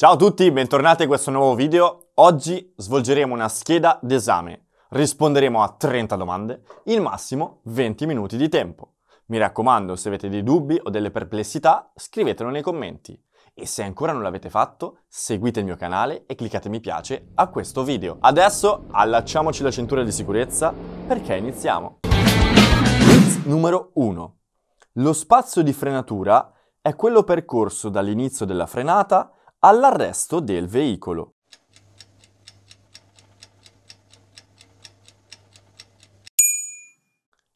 Ciao a tutti, bentornati a questo nuovo video. Oggi svolgeremo una scheda d'esame. Risponderemo a 30 domande, il massimo 20 minuti di tempo. Mi raccomando, se avete dei dubbi o delle perplessità, scrivetelo nei commenti. E se ancora non l'avete fatto, seguite il mio canale e cliccate mi piace a questo video. Adesso allacciamoci la cintura di sicurezza perché iniziamo. Quiz numero 1. Lo spazio di frenatura è quello percorso dall'inizio della frenata all'arresto del veicolo.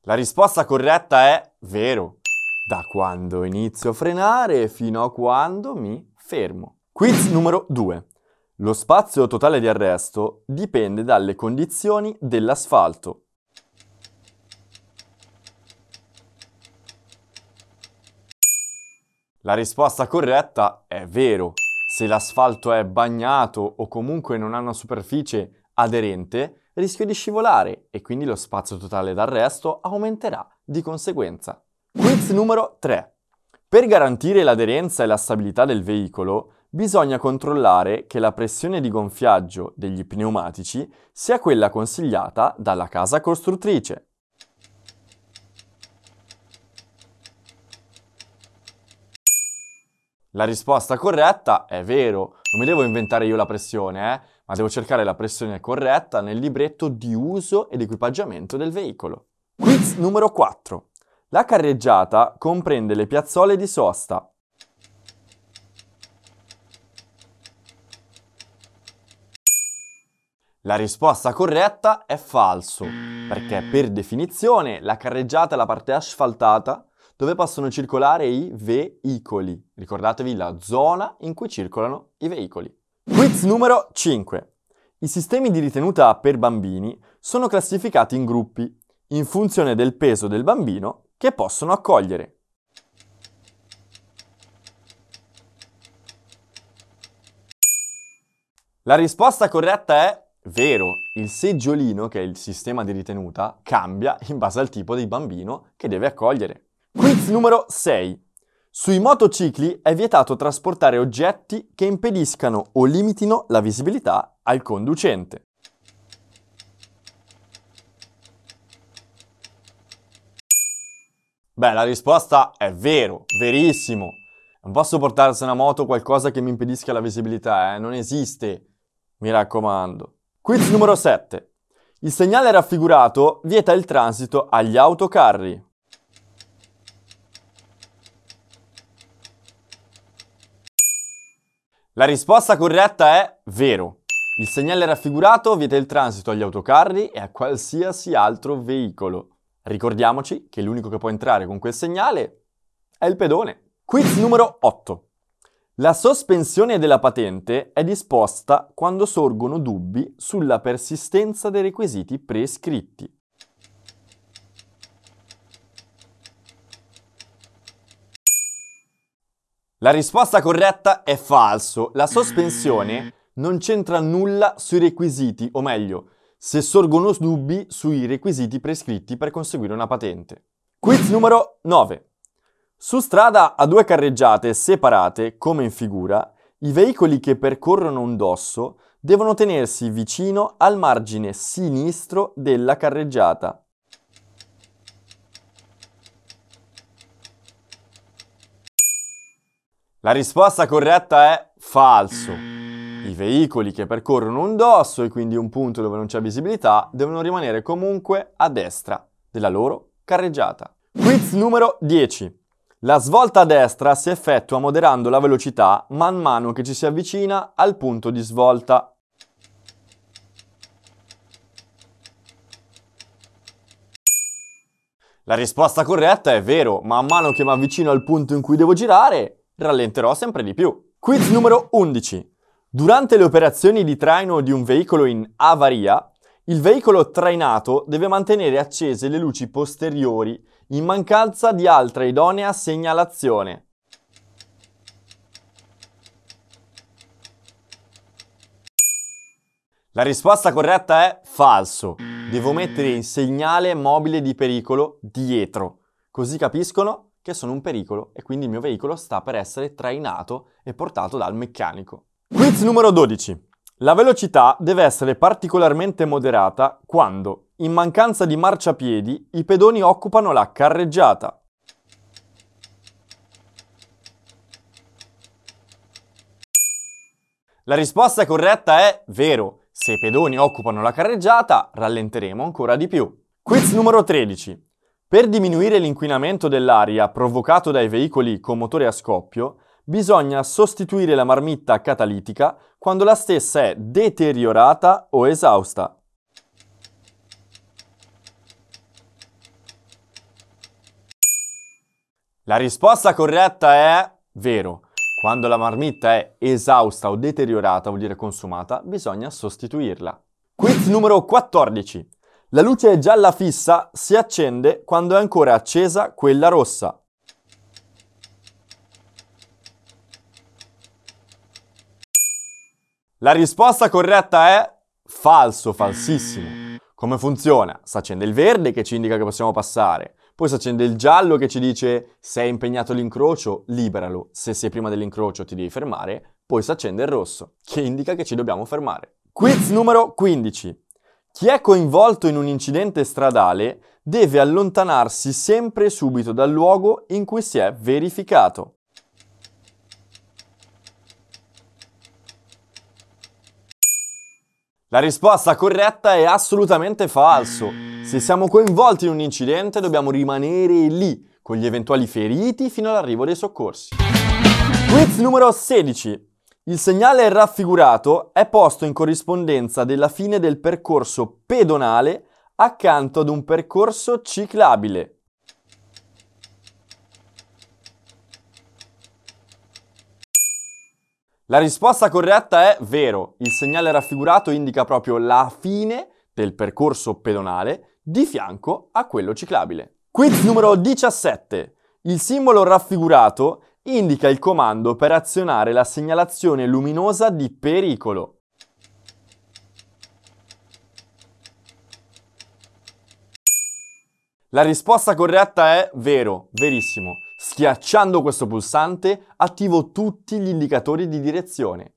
La risposta corretta è vero. Da quando inizio a frenare fino a quando mi fermo. Quiz numero 2. Lo spazio totale di arresto dipende dalle condizioni dell'asfalto. La risposta corretta è vero se l'asfalto è bagnato o comunque non ha una superficie aderente, rischio di scivolare e quindi lo spazio totale d'arresto aumenterà di conseguenza. Quiz numero 3. Per garantire l'aderenza e la stabilità del veicolo, bisogna controllare che la pressione di gonfiaggio degli pneumatici sia quella consigliata dalla casa costruttrice. La risposta corretta è vero, non mi devo inventare io la pressione, eh, ma devo cercare la pressione corretta nel libretto di uso ed equipaggiamento del veicolo. Quiz numero 4. La carreggiata comprende le piazzole di sosta, La risposta corretta è falso, perché per definizione la carreggiata è la parte asfaltata dove possono circolare i veicoli. Ricordatevi la zona in cui circolano i veicoli. Quiz numero 5. I sistemi di ritenuta per bambini sono classificati in gruppi in funzione del peso del bambino che possono accogliere. La risposta corretta è vero. Il seggiolino, che è il sistema di ritenuta, cambia in base al tipo di bambino che deve accogliere. Quiz numero 6. Sui motocicli è vietato trasportare oggetti che impediscano o limitino la visibilità al conducente. Beh, la risposta è vero, verissimo. Non posso portarsi una moto qualcosa che mi impedisca la visibilità, eh? Non esiste. Mi raccomando. Quiz numero 7. Il segnale raffigurato vieta il transito agli autocarri. La risposta corretta è vero. Il segnale raffigurato vieta il transito agli autocarri e a qualsiasi altro veicolo. Ricordiamoci che l'unico che può entrare con quel segnale è il pedone. Quiz numero 8. La sospensione della patente è disposta quando sorgono dubbi sulla persistenza dei requisiti prescritti. La risposta corretta è falso. La sospensione non c'entra nulla sui requisiti, o meglio, se sorgono dubbi sui requisiti prescritti per conseguire una patente. Quiz numero 9. Su strada a due carreggiate separate, come in figura, i veicoli che percorrono un dosso devono tenersi vicino al margine sinistro della carreggiata. La risposta corretta è falso. I veicoli che percorrono un dosso e quindi un punto dove non c'è visibilità devono rimanere comunque a destra della loro carreggiata. Quiz numero 10. La svolta a destra si effettua moderando la velocità man mano che ci si avvicina al punto di svolta. La risposta corretta è vero, man mano che mi avvicino al punto in cui devo girare, rallenterò sempre di più. Quiz numero 11. Durante le operazioni di traino di un veicolo in avaria, il veicolo trainato deve mantenere accese le luci posteriori in mancanza di altra idonea segnalazione. La risposta corretta è falso. Devo mettere il segnale mobile di pericolo dietro, così capiscono che sono un pericolo e quindi il mio veicolo sta per essere trainato e portato dal meccanico. Quiz numero 12. La velocità deve essere particolarmente moderata quando, in mancanza di marciapiedi, i pedoni occupano la carreggiata. La risposta corretta è vero. Se i pedoni occupano la carreggiata, rallenteremo ancora di più. Quiz numero 13. Per diminuire l'inquinamento dell'aria provocato dai veicoli con motore a scoppio, bisogna sostituire la marmitta catalitica quando la stessa è deteriorata o esausta. La risposta corretta è vero. Quando la marmitta è esausta o deteriorata, vuol dire consumata, bisogna sostituirla. Quiz numero 14. La luce gialla fissa si accende quando è ancora accesa quella rossa. La risposta corretta è falso, falsissimo. Come funziona? Si accende il verde che ci indica che possiamo passare, poi si accende il giallo che ci dice se hai impegnato l'incrocio, liberalo, se sei prima dell'incrocio ti devi fermare, poi si accende il rosso che indica che ci dobbiamo fermare. Quiz numero 15. Chi è coinvolto in un incidente stradale deve allontanarsi sempre subito dal luogo in cui si è verificato. La risposta corretta è assolutamente falso. Se siamo coinvolti in un incidente dobbiamo rimanere lì, con gli eventuali feriti fino all'arrivo dei soccorsi. Quiz numero 16. Il segnale raffigurato è posto in corrispondenza della fine del percorso pedonale accanto ad un percorso ciclabile. La risposta corretta è vero, il segnale raffigurato indica proprio la fine del percorso pedonale di fianco a quello ciclabile. Quiz numero 17. Il simbolo raffigurato indica il comando per azionare la segnalazione luminosa di pericolo. La risposta corretta è vero, verissimo. Schiacciando questo pulsante attivo tutti gli indicatori di direzione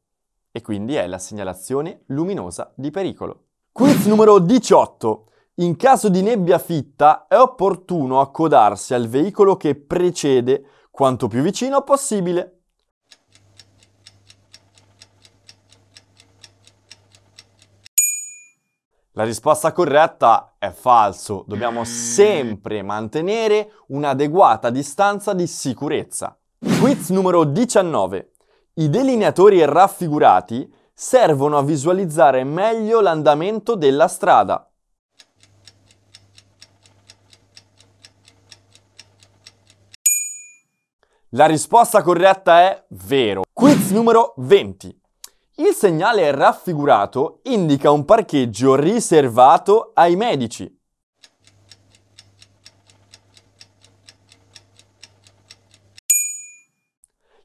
e quindi è la segnalazione luminosa di pericolo. Quiz numero 18. In caso di nebbia fitta è opportuno accodarsi al veicolo che precede quanto più vicino possibile. La risposta corretta è falso. Dobbiamo sempre mantenere un'adeguata distanza di sicurezza. Quiz numero 19. I delineatori raffigurati servono a visualizzare meglio l'andamento della strada. La risposta corretta è vero. Quiz numero 20. Il segnale raffigurato indica un parcheggio riservato ai medici.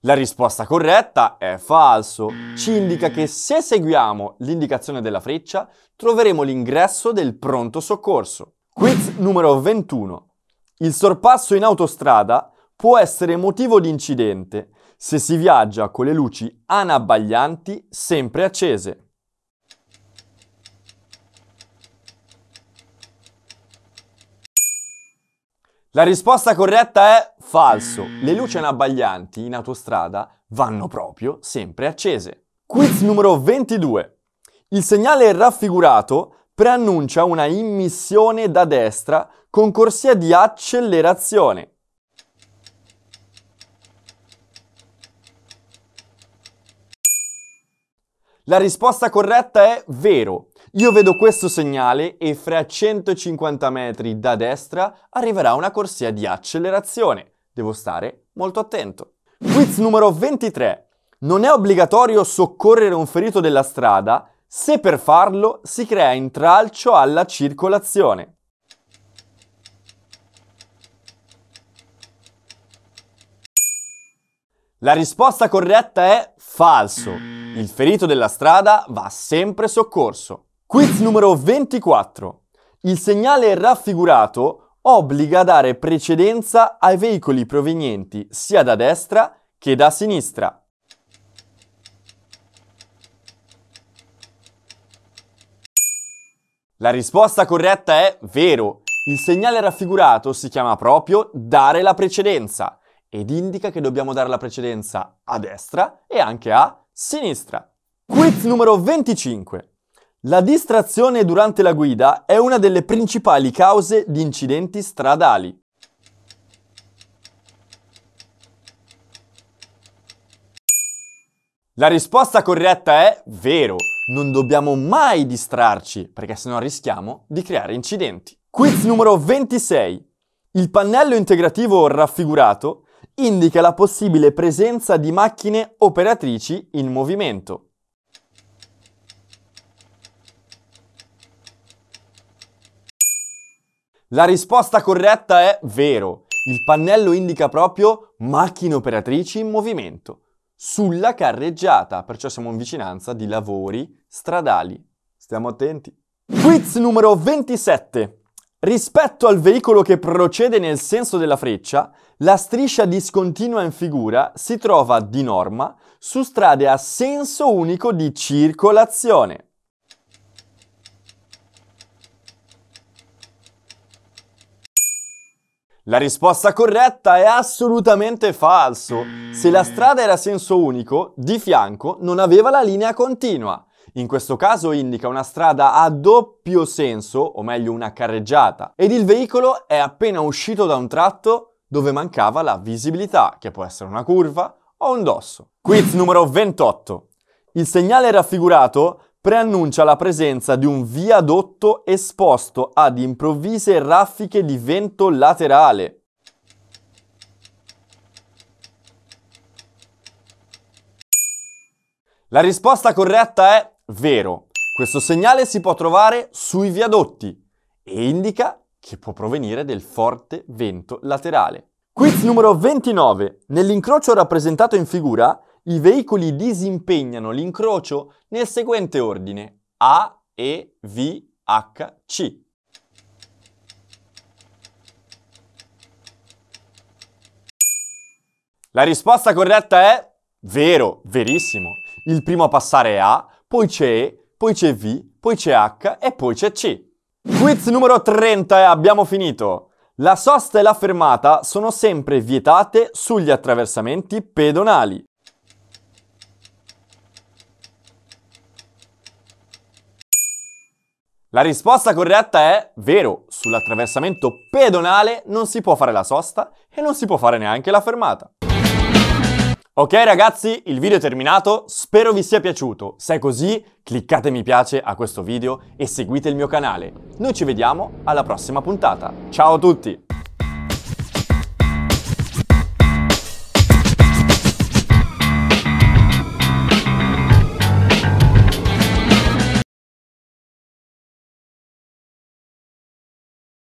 La risposta corretta è falso. Ci indica che se seguiamo l'indicazione della freccia troveremo l'ingresso del pronto soccorso. Quiz numero 21. Il sorpasso in autostrada può essere motivo di incidente se si viaggia con le luci anabbaglianti sempre accese. La risposta corretta è falso. Le luci anabbaglianti in autostrada vanno proprio sempre accese. Quiz numero 22. Il segnale raffigurato preannuncia una immissione da destra con corsia di accelerazione. La risposta corretta è vero. Io vedo questo segnale e fra 150 metri da destra arriverà una corsia di accelerazione. Devo stare molto attento. Quiz numero 23. Non è obbligatorio soccorrere un ferito della strada se per farlo si crea intralcio alla circolazione. La risposta corretta è falso. Il ferito della strada va sempre soccorso. Quiz numero 24. Il segnale raffigurato obbliga a dare precedenza ai veicoli provenienti sia da destra che da sinistra. La risposta corretta è vero. Il segnale raffigurato si chiama proprio dare la precedenza ed indica che dobbiamo dare la precedenza a destra e anche a sinistra. Quiz numero 25. La distrazione durante la guida è una delle principali cause di incidenti stradali. La risposta corretta è vero. Non dobbiamo mai distrarci, perché sennò rischiamo di creare incidenti. Quiz numero 26. Il pannello integrativo raffigurato indica la possibile presenza di macchine operatrici in movimento. La risposta corretta è vero. Il pannello indica proprio macchine operatrici in movimento sulla carreggiata, perciò siamo in vicinanza di lavori stradali. Stiamo attenti. Quiz numero 27. Rispetto al veicolo che procede nel senso della freccia, la striscia discontinua in figura si trova di norma su strade a senso unico di circolazione. La risposta corretta è assolutamente falso. Se la strada era a senso unico, di fianco non aveva la linea continua. In questo caso indica una strada a doppio senso, o meglio una carreggiata, ed il veicolo è appena uscito da un tratto dove mancava la visibilità, che può essere una curva o un dosso. Quiz numero 28. Il segnale raffigurato preannuncia la presenza di un viadotto esposto ad improvvise raffiche di vento laterale. La risposta corretta è vero. Questo segnale si può trovare sui viadotti e indica che può provenire del forte vento laterale. Quiz numero 29. Nell'incrocio rappresentato in figura, i veicoli disimpegnano l'incrocio nel seguente ordine A, E, V, H, C. La risposta corretta è vero, verissimo. Il primo a passare è A, poi c'è E, poi c'è V, poi c'è H e poi c'è C. Quiz numero 30 e abbiamo finito. La sosta e la fermata sono sempre vietate sugli attraversamenti pedonali. La risposta corretta è vero, sull'attraversamento pedonale non si può fare la sosta e non si può fare neanche la fermata. Ok ragazzi, il video è terminato, spero vi sia piaciuto. Se è così, cliccate mi piace a questo video e seguite il mio canale. Noi ci vediamo alla prossima puntata. Ciao a tutti!